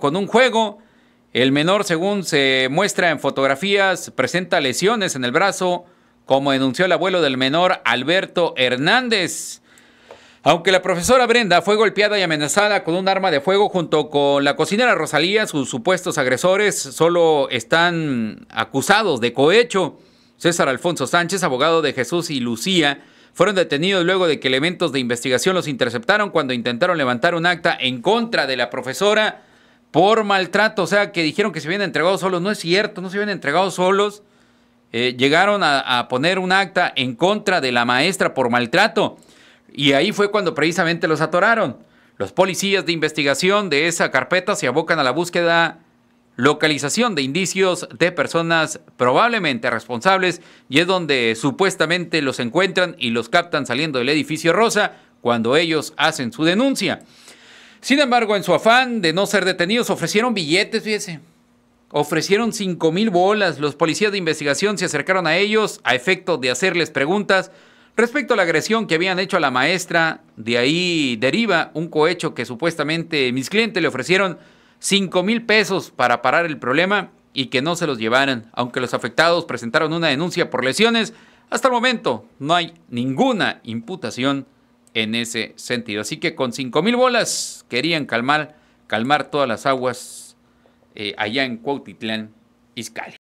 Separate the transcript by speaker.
Speaker 1: con un juego. El menor, según se muestra en fotografías, presenta lesiones en el brazo, como denunció el abuelo del menor, Alberto Hernández. Aunque la profesora Brenda fue golpeada y amenazada con un arma de fuego junto con la cocinera Rosalía, sus supuestos agresores solo están acusados de cohecho. César Alfonso Sánchez, abogado de Jesús y Lucía, fueron detenidos luego de que elementos de investigación los interceptaron cuando intentaron levantar un acta en contra de la profesora por maltrato, o sea, que dijeron que se habían entregado solos, no es cierto, no se habían entregado solos. Eh, llegaron a, a, poner un acta en contra de la maestra por maltrato. Y ahí fue cuando precisamente los atoraron. Los policías de investigación de esa carpeta se abocan a la búsqueda, localización de indicios de personas probablemente responsables y es donde supuestamente los encuentran y los captan saliendo del edificio Rosa cuando ellos hacen su denuncia. Sin embargo, en su afán de no ser detenidos, ofrecieron billetes, fíjese. Ofrecieron 5 mil bolas. Los policías de investigación se acercaron a ellos a efecto de hacerles preguntas respecto a la agresión que habían hecho a la maestra. De ahí deriva un cohecho que supuestamente mis clientes le ofrecieron 5 mil pesos para parar el problema y que no se los llevaran, aunque los afectados presentaron una denuncia por lesiones. Hasta el momento no hay ninguna imputación en ese sentido. Así que con cinco mil bolas querían calmar, calmar todas las aguas eh, allá en Cuautitlán, Izcalli.